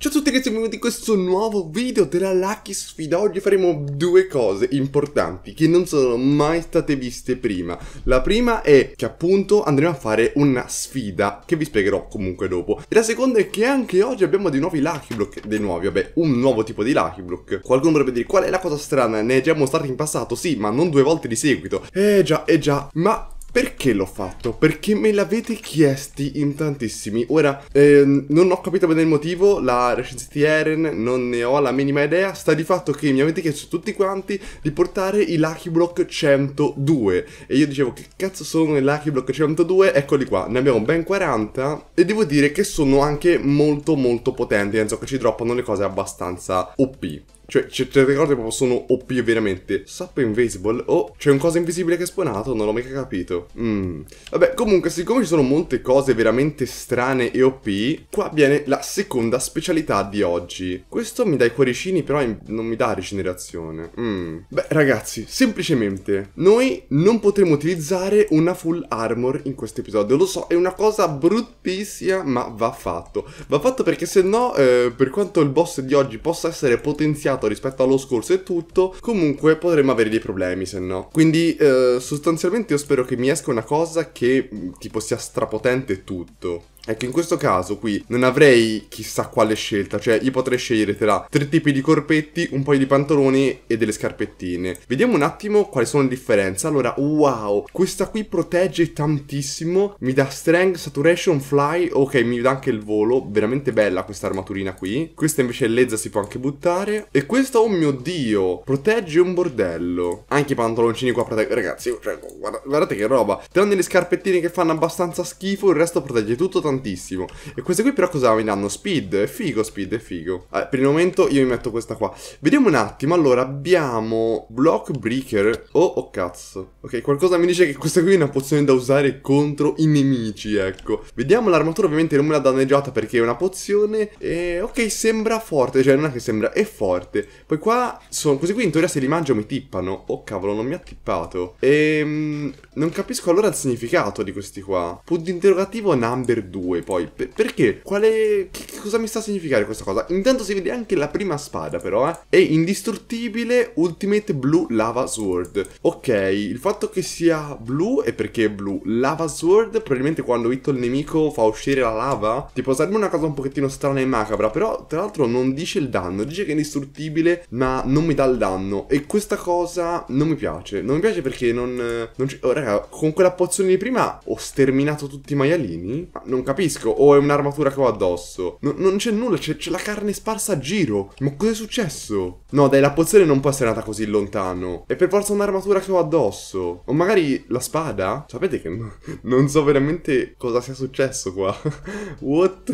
Ciao a tutti ragazzi e benvenuti in questo nuovo video della Lucky Sfida Oggi faremo due cose importanti che non sono mai state viste prima La prima è che appunto andremo a fare una sfida che vi spiegherò comunque dopo E la seconda è che anche oggi abbiamo dei nuovi Lucky Block Dei nuovi, vabbè, un nuovo tipo di Lucky Block Qualcuno dovrebbe dire qual è la cosa strana, ne già mostrati in passato, sì, ma non due volte di seguito Eh già, eh già, ma perché l'ho fatto? Perché me l'avete chiesti in tantissimi. Ora, ehm, non ho capito bene il motivo, la recensione di Eren, non ne ho la minima idea. Sta di fatto che mi avete chiesto tutti quanti di portare i Lucky Block 102. E io dicevo, che cazzo sono i Lucky Block 102? Eccoli qua, ne abbiamo ben 40. E devo dire che sono anche molto molto potenti, nel senso che ci droppano le cose abbastanza OP. Cioè, certe cose proprio sono OP veramente. Sap Invisible? Oh, c'è un cosa invisibile che è spawnato? Non l'ho mica capito. Mmm. Vabbè, comunque, siccome ci sono molte cose veramente strane e OP, qua viene la seconda specialità di oggi. Questo mi dà i cuoricini, però non mi dà rigenerazione. Mmm. Beh, ragazzi, semplicemente, noi non potremo utilizzare una full armor in questo episodio. Lo so, è una cosa bruttissima, ma va fatto. Va fatto perché se no, eh, per quanto il boss di oggi possa essere potenziato migliorato rispetto allo scorso e tutto, comunque potremmo avere dei problemi se no. Quindi eh, sostanzialmente io spero che mi esca una cosa che mm, tipo sia strapotente tutto. Ecco, in questo caso qui non avrei chissà quale scelta, cioè io potrei scegliere tra tre tipi di corpetti, un paio di pantaloni e delle scarpettine. Vediamo un attimo quali sono le differenze. Allora, wow, questa qui protegge tantissimo, mi dà strength, saturation, fly, ok, mi dà anche il volo, veramente bella questa armaturina qui. Questa invece è lezza, si può anche buttare. E questa, oh mio Dio, protegge un bordello. Anche i pantaloncini qua proteggono, ragazzi, cioè, guardate che roba. Tranne le scarpettine che fanno abbastanza schifo, il resto protegge tutto tantissimo tantissimo. E queste qui però cosa mi danno? Speed, è figo, speed, è figo. Allora, per il momento io mi metto questa qua. Vediamo un attimo, allora abbiamo Block Breaker. Oh, oh cazzo. Ok, qualcosa mi dice che questa qui è una pozione da usare contro i nemici, ecco. Vediamo l'armatura, ovviamente non me l'ha danneggiata perché è una pozione. E ok, sembra forte, cioè non è che sembra, è forte. Poi qua, sono, questi qui in teoria se li mangio mi tippano. Oh cavolo, non mi ha tippato. Ehm, non capisco allora il significato di questi qua. Punto interrogativo number 2. 2 poi. Per perché? Quale... Che, che cosa mi sta a significare questa cosa? Intanto si vede anche la prima spada però, eh. È indistruttibile Ultimate Blue Lava Sword. Ok, il fatto che sia blu è perché è blu. Lava Sword probabilmente quando hitto il nemico fa uscire la lava. Tipo sarebbe una cosa un pochettino strana e macabra, però tra l'altro non dice il danno. Dice che è indistruttibile ma non mi dà il danno. E questa cosa non mi piace. Non mi piace perché non... non oh raga, con quella pozione di prima ho sterminato tutti i maialini. Ma non capisco capisco, o è un'armatura che ho addosso. No, non c'è nulla, c'è, la carne sparsa a giro. Ma cos'è successo? No, dai, la pozione non può essere andata così lontano. È per forza un'armatura che ho addosso. O magari la spada? Sapete che no, non so veramente cosa sia successo qua. What?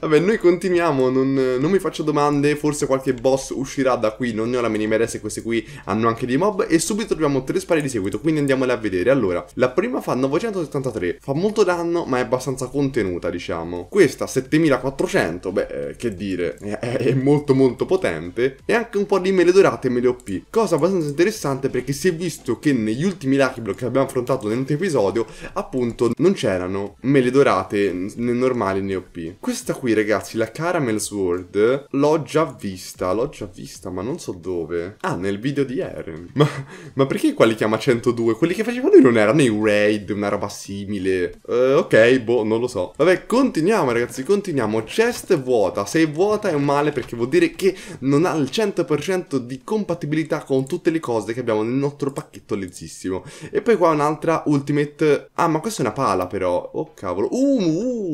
Vabbè, noi continuiamo, non, non mi faccio domande, forse qualche boss uscirà da qui, non ne ho la minima idea se questi qui hanno anche dei mob e subito troviamo tre spari di seguito, quindi andiamole a vedere. Allora, la prima fa 973, fa molto danno ma è abbastanza contenuta tenuta, diciamo. Questa 7400, beh, eh, che dire, è, è, molto molto potente, e anche un po' di mele dorate e mele OP, cosa abbastanza interessante perché si è visto che negli ultimi lucky block che abbiamo affrontato nell'ultimo episodio, appunto, non c'erano mele dorate né normali né OP. Questa qui, ragazzi, la Caramel Sword, l'ho già vista, l'ho già vista, ma non so dove. Ah, nel video di Eren. Ma, ma perché qua li chiama 102? Quelli che facevano lui non erano i raid, una roba simile. Uh, ok, boh, non lo so. Vabbè, continuiamo ragazzi, continuiamo. Chest vuota. Se è vuota è un male perché vuol dire che non ha il 100% di compatibilità con tutte le cose che abbiamo nel nostro pacchetto lezzissimo. E poi qua un'altra ultimate... Ah, ma questa è una pala però. Oh, cavolo. Uh,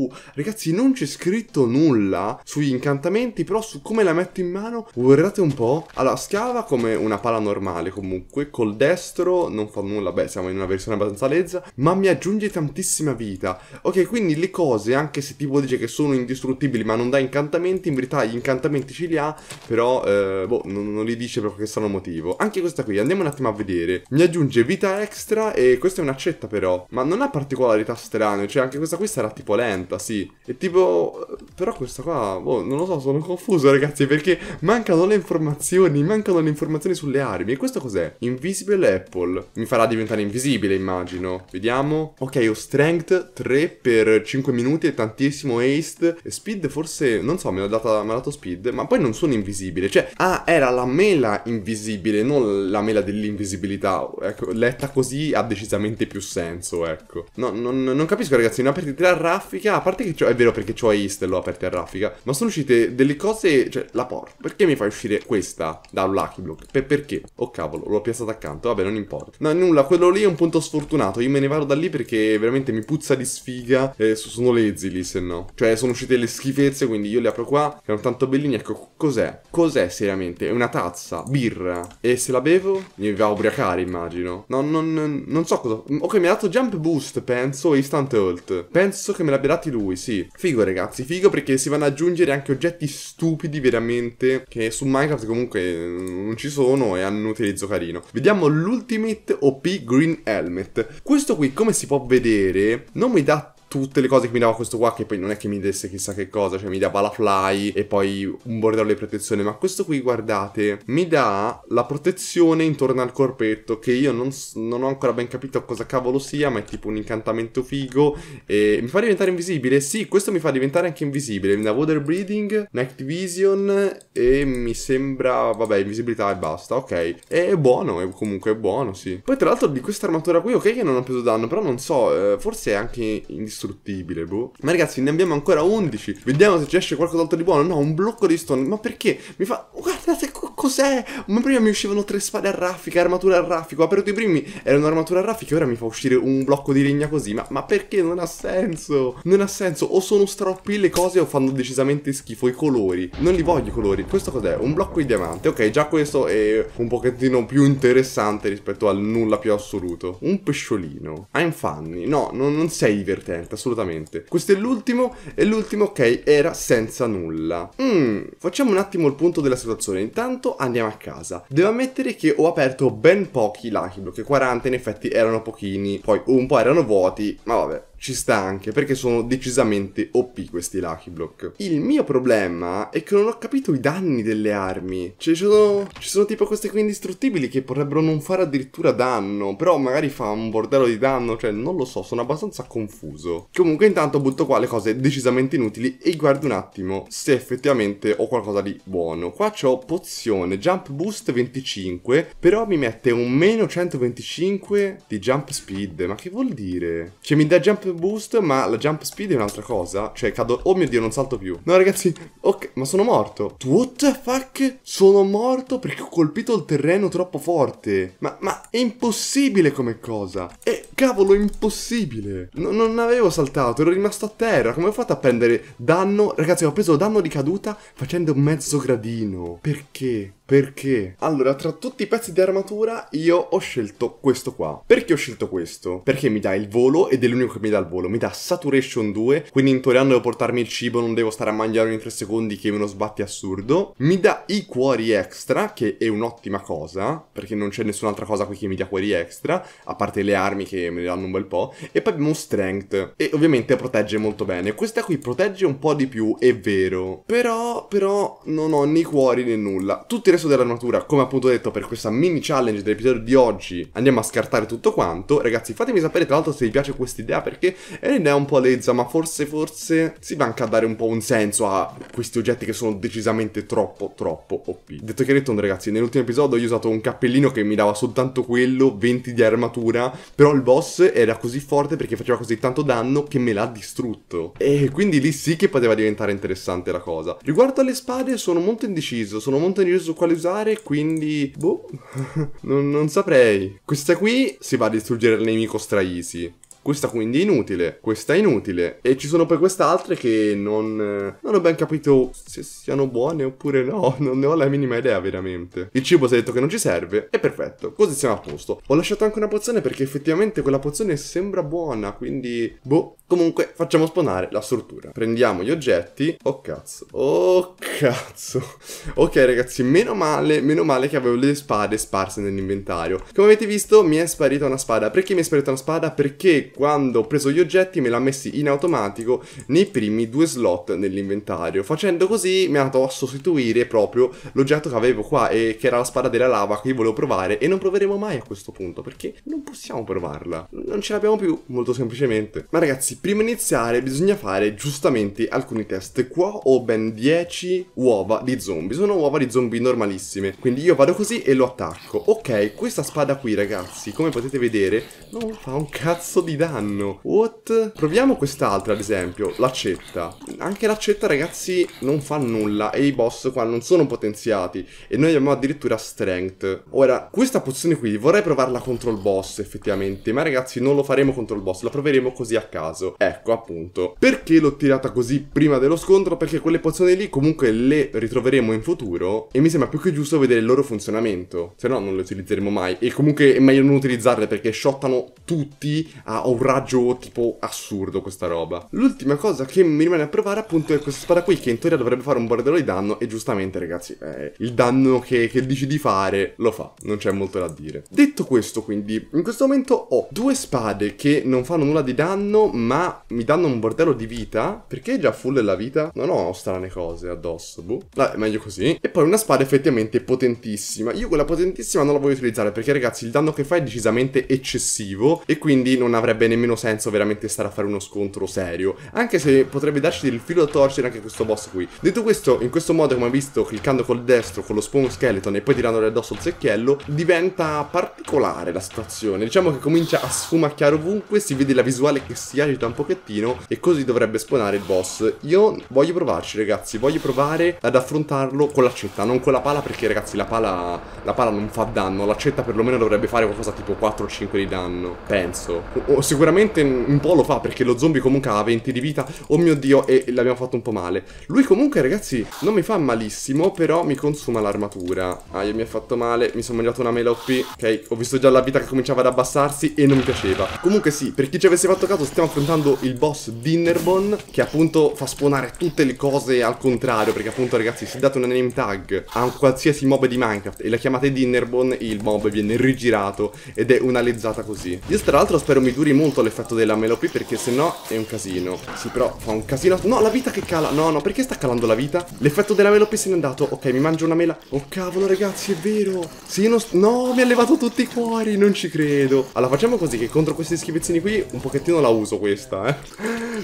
uh, ragazzi, non c'è scritto nulla sugli incantamenti, però su come la metto in mano, guardate un po'. Allora, scava come una pala normale comunque, col destro non fa nulla. Beh, siamo in una versione abbastanza lezza, ma mi aggiunge tantissima vita. Ok, quindi le cose cose, anche se tipo dice che sono indistruttibili ma non dà incantamenti, in verità gli incantamenti ce li ha, però eh, boh, non, non, li dice proprio che strano motivo. Anche questa qui, andiamo un attimo a vedere. Mi aggiunge vita extra e questa è un'accetta però, ma non ha particolarità strane, cioè anche questa qui sarà tipo lenta, sì. E tipo, eh, però questa qua, boh, non lo so, sono confuso ragazzi perché mancano le informazioni, mancano le informazioni sulle armi. E questo cos'è? Invisible Apple. Mi farà diventare invisibile immagino. Vediamo. Ok, ho strength 3 per 5 minuti minuti e tantissimo haste. Speed forse, non so, me l'ha data, dato speed, ma poi non sono invisibile. Cioè, ah, era la mela invisibile, non la mela dell'invisibilità. Ecco, letta così ha decisamente più senso, ecco. No, non, non capisco ragazzi, ne ho aperti tre a raffica, a parte che è vero perché ho haste e l'ho aperti a raffica, ma sono uscite delle cose, cioè, la porta. Perché mi fai uscire questa da un lucky block? Per, perché? Oh cavolo, l'ho piazzata accanto, vabbè, non importa. No, nulla, quello lì è un punto sfortunato, io me ne vado da lì perché veramente mi puzza di sfiga, eh, sono le lezzi lì se no. Cioè sono uscite le schifezze, quindi io le apro qua, che erano tanto bellini. Ecco, cos'è? Cos'è seriamente? È una tazza, birra. E se la bevo? Mi va a ubriacare, immagino. No, non, non so cosa... Ok, mi ha dato jump boost, penso, e instant ult. Penso che me l'abbia dati lui, sì. Figo, ragazzi, figo perché si vanno ad aggiungere anche oggetti stupidi, veramente, che su Minecraft comunque mm, non ci sono e hanno un utilizzo carino. Vediamo l'ultimate OP Green Helmet. Questo qui, come si può vedere, non mi dà tutte le cose che mi dava questo qua, che poi non è che mi desse chissà che cosa, cioè mi dava la fly e poi un bordello di protezione, ma questo qui, guardate, mi dà la protezione intorno al corpetto, che io non, non ho ancora ben capito cosa cavolo sia, ma è tipo un incantamento figo, e mi fa diventare invisibile, sì, questo mi fa diventare anche invisibile, mi dà water breathing, night vision e mi sembra, vabbè, invisibilità e basta, ok, è buono, è comunque è buono, sì. Poi tra l'altro di questa armatura qui, ok che non ho preso danno, però non so, eh, forse è anche indistruttibile indistruttibile, boh. Ma ragazzi, ne abbiamo ancora 11. Vediamo se ci esce qualcos'altro di buono. No, un blocco di stone. Ma perché? Mi fa... Guardate qua cos'è? Ma prima mi uscivano tre spade a raffica, armatura a raffica. Ho aperto i primi, era un'armatura a raffica, ora mi fa uscire un blocco di legna così. Ma, ma perché non ha senso? Non ha senso. O sono stroppi le cose o fanno decisamente schifo i colori. Non li voglio i colori. Questo cos'è? Un blocco di diamante. Ok, già questo è un pochettino più interessante rispetto al nulla più assoluto. Un pesciolino. I'm funny. No, non, non sei divertente, assolutamente. Questo è l'ultimo e l'ultimo, ok, era senza nulla. Mm, facciamo un attimo il punto della situazione. Intanto adesso andiamo a casa. Devo ammettere che ho aperto ben pochi Lucky Block, 40 in effetti erano pochini, poi un po' erano vuoti, ma vabbè ci sta anche perché sono decisamente OP questi Lucky Block. Il mio problema è che non ho capito i danni delle armi. Cioè ci sono, ci sono tipo queste qui indistruttibili che potrebbero non fare addirittura danno, però magari fa un bordello di danno, cioè non lo so, sono abbastanza confuso. Comunque intanto butto qua le cose decisamente inutili e guardo un attimo se effettivamente ho qualcosa di buono. Qua c'ho pozione, jump boost 25, però mi mette un meno 125 di jump speed, ma che vuol dire? Cioè mi dà jump boost, ma la jump speed è un'altra cosa. Cioè, cado... Oh mio Dio, non salto più. No, ragazzi, ok, ma sono morto. What the fuck? Sono morto perché ho colpito il terreno troppo forte. Ma, ma è impossibile come cosa. E eh, cavolo, impossibile. No, non avevo saltato, ero rimasto a terra. Come ho fatto a prendere danno? Ragazzi, ho preso danno di caduta facendo mezzo gradino. Perché? Perché? Allora, tra tutti i pezzi di armatura io ho scelto questo qua. Perché ho scelto questo? Perché mi dà il volo ed è l'unico che mi dà il volo. Mi dà Saturation 2, quindi in teoria non devo portarmi il cibo, non devo stare a mangiare ogni 3 secondi che me lo sbatti assurdo. Mi dà i cuori extra, che è un'ottima cosa, perché non c'è nessun'altra cosa qui che mi dia cuori extra, a parte le armi che me ne danno un bel po'. E poi abbiamo Strength, e ovviamente protegge molto bene. Questa qui protegge un po' di più, è vero. Però, però, non ho né cuori né nulla. Tutti i peso dell'armatura, come appunto detto per questa mini challenge dell'episodio di oggi, andiamo a scartare tutto quanto. Ragazzi, fatemi sapere tra l'altro se vi piace questa idea perché è un'idea un po' lezza, ma forse, forse si manca a dare un po' un senso a questi oggetti che sono decisamente troppo, troppo OP. Detto che detto, ragazzi, nell'ultimo episodio ho usato un cappellino che mi dava soltanto quello, 20 di armatura, però il boss era così forte perché faceva così tanto danno che me l'ha distrutto. E quindi lì sì che poteva diventare interessante la cosa. Riguardo alle spade sono molto indeciso, sono molto indeciso su quale quale usare, quindi... Boh, non, non saprei. Questa qui si va a distruggere il nemico stra easy. Questa quindi è inutile, questa è inutile. E ci sono poi queste altre che non, eh, non ho ben capito se siano buone oppure no. Non ne ho la minima idea veramente. Il cibo si è detto che non ci serve. E perfetto, così siamo a posto. Ho lasciato anche una pozione perché effettivamente quella pozione sembra buona. Quindi, boh. Comunque, facciamo spawnare la struttura. Prendiamo gli oggetti. Oh cazzo. Oh cazzo. ok ragazzi, meno male, meno male che avevo le spade sparse nell'inventario. Come avete visto mi è sparita una spada. Perché mi è sparita una spada? Perché quando ho preso gli oggetti me l'ha messi in automatico nei primi due slot nell'inventario. Facendo così mi ha dato a sostituire proprio l'oggetto che avevo qua e che era la spada della lava che io volevo provare e non proveremo mai a questo punto perché non possiamo provarla. Non ce l'abbiamo più, molto semplicemente. Ma ragazzi, prima di iniziare bisogna fare giustamente alcuni test. Qua ho ben 10 uova di zombie, sono uova di zombie normalissime. Quindi io vado così e lo attacco. Ok, questa spada qui ragazzi, come potete vedere, non fa un cazzo di danno. What? Proviamo quest'altra, ad esempio, l'accetta. Anche l'accetta, ragazzi, non fa nulla e i boss qua non sono potenziati e noi abbiamo addirittura strength. Ora, questa pozione qui vorrei provarla contro il boss, effettivamente, ma ragazzi, non lo faremo contro il boss, la proveremo così a caso. Ecco, appunto. Perché l'ho tirata così prima dello scontro? Perché quelle pozioni lì comunque le ritroveremo in futuro e mi sembra più che giusto vedere il loro funzionamento. Se no non le utilizzeremo mai. E comunque è meglio non utilizzarle perché shottano tutti a un raggio tipo assurdo questa roba. L'ultima cosa che mi rimane a provare appunto è questa spada qui che in teoria dovrebbe fare un bordello di danno e giustamente ragazzi eh, il danno che, che dici di fare lo fa, non c'è molto da dire. Detto questo quindi in questo momento ho due spade che non fanno nulla di danno ma mi danno un bordello di vita perché è già full della vita non ho strane cose addosso, boh. Vabbè meglio così. E poi una spada effettivamente potentissima. Io quella potentissima non la voglio utilizzare perché ragazzi il danno che fa è decisamente eccessivo e quindi non avrebbe avrebbe nemmeno senso veramente stare a fare uno scontro serio, anche se potrebbe darci del filo da torcere anche questo boss qui. Detto questo, in questo modo come hai visto, cliccando col destro, con lo spawn skeleton e poi tirandole addosso il secchiello, diventa particolare la situazione, diciamo che comincia a sfumacchiare ovunque, si vede la visuale che si agita un pochettino e così dovrebbe spawnare il boss. Io voglio provarci ragazzi, voglio provare ad affrontarlo con l'accetta, non con la pala perché ragazzi la pala, la pala non fa danno, l'accetta perlomeno dovrebbe fare qualcosa tipo 4-5 o di danno, penso. O, o sicuramente un po' lo fa perché lo zombie comunque ha 20 di vita. Oh mio dio, e l'abbiamo fatto un po' male. Lui comunque, ragazzi, non mi fa malissimo, però mi consuma l'armatura. Ah, io mi ha fatto male, mi sono mangiato una mela OP. Ok, ho visto già la vita che cominciava ad abbassarsi e non mi piaceva. Comunque sì, per chi ci avesse fatto caso, stiamo affrontando il boss Dinnerbone, che appunto fa spawnare tutte le cose al contrario, perché appunto, ragazzi, se date una name tag a un qualsiasi mob di Minecraft e la chiamate Dinnerbone, il mob viene rigirato ed è una lezzata così. Io tra l'altro spero mi duri molto molto l'effetto della melo Melopi perché se no è un casino. Sì, però fa un casino. No, la vita che cala. No, no, perché sta calando la vita? L'effetto della melo Melopi se n'è andato. Ok, mi mangio una mela. Oh, cavolo, ragazzi, è vero. Se non... No, mi ha levato tutti i cuori, non ci credo. Allora, facciamo così che contro questi schivezzini qui un pochettino la uso questa, eh.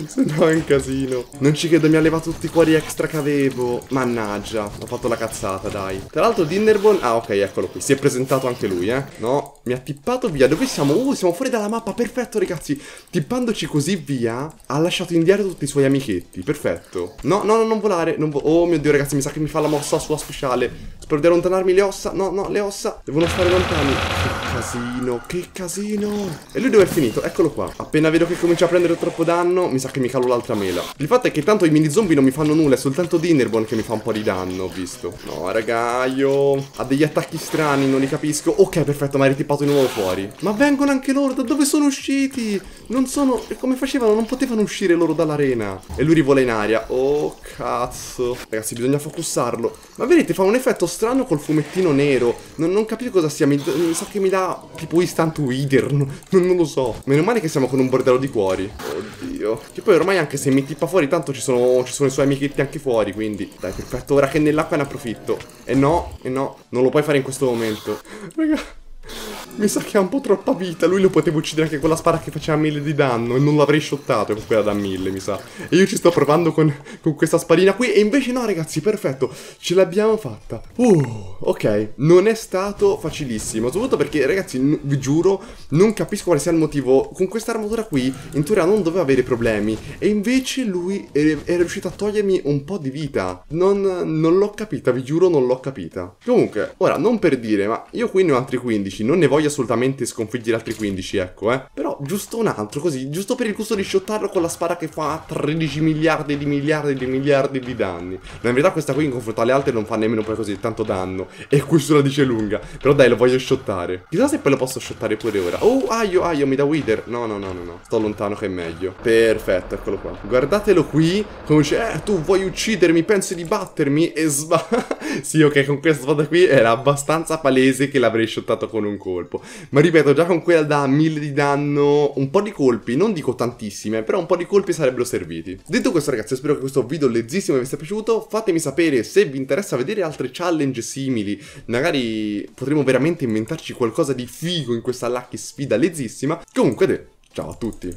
se no è un casino. Non ci credo, mi ha levato tutti i cuori extra che avevo. Mannaggia, ho fatto la cazzata, dai. Tra l'altro Dinnerbone... Ah, ok, eccolo qui. Si è presentato anche lui, eh. No, mi ha tippato via. Dove siamo? Uh, siamo fuori dalla mappa, perfetto, ragazzi ragazzi, tippandoci così via, ha lasciato indietro tutti i suoi amichetti. Perfetto. No, no, no, non volare. Non vo oh mio Dio, ragazzi, mi sa che mi fa la mossa sua speciale. Spero di allontanarmi le ossa. No, no, le ossa devono stare lontani. Che casino, che casino. E lui dove è finito? Eccolo qua. Appena vedo che comincia a prendere troppo danno, mi sa che mi calo l'altra mela. Il fatto è che tanto i mini zombie non mi fanno nulla, è soltanto Dinnerborn che mi fa un po' di danno, ho visto. No, raga, io... Ha degli attacchi strani, non li capisco. Ok, perfetto, ma è ritipato di nuovo fuori. Ma vengono anche loro, da dove sono usciti? Non sono... Come facevano? Non potevano uscire loro dall'arena. E lui rivola in aria. Oh, cazzo. Ragazzi, bisogna focussarlo. Ma vedete, fa un effetto strano col fumettino nero. Non, non capisco cosa sia. Mi, mi, sa che mi dà tipo instant wither. Non, non, lo so. Meno male che siamo con un bordello di cuori. Oddio. Che poi ormai anche se mi tippa fuori, tanto ci sono, ci sono i suoi amichetti anche fuori. Quindi, dai, perfetto. Ora che nell'acqua ne approfitto. E no, e no. Non lo puoi fare in questo momento. Raga. Mi sa che ha un po' troppa vita, lui lo poteva uccidere anche con la spara che faceva 1000 di danno e non l'avrei shottato con quella da 1000, mi sa. E io ci sto provando con, con questa sparina qui e invece no ragazzi, perfetto, ce l'abbiamo fatta. Uh, ok, non è stato facilissimo, soprattutto perché ragazzi, vi giuro, non capisco quale sia il motivo. Con questa armatura qui, in teoria non doveva avere problemi e invece lui è, eh, è riuscito a togliermi un po' di vita. Non, non l'ho capita, vi giuro, non l'ho capita. Comunque, ora, non per dire, ma io qui ne ho altri 15, non ne voglio voglio assolutamente sconfiggere altri 15, ecco, eh. Però giusto un altro, così, giusto per il gusto di shottarlo con la spada che fa 13 miliardi di miliardi di miliardi di danni. Ma in verità questa qui in confronto alle altre non fa nemmeno poi così tanto danno. E questo la dice lunga. Però dai, lo voglio shottare. Chissà se poi lo posso shottare pure ora. Oh, aio, aio, mi da wither. No, no, no, no, no. Sto lontano che è meglio. Perfetto, eccolo qua. Guardatelo qui. Come dice, eh, tu vuoi uccidermi, pensi di battermi? E sba... sì, ok, con questa spada qui era abbastanza palese che l'avrei shottato con un colpo colpo. Ma ripeto, già con quella da 1000 di danno, un po' di colpi, non dico tantissime, però un po' di colpi sarebbero serviti. Detto questo ragazzi, spero che questo video lezzissimo vi sia piaciuto, fatemi sapere se vi interessa vedere altre challenge simili, magari potremo veramente inventarci qualcosa di figo in questa lucky sfida lezzissima. Comunque, ciao a tutti!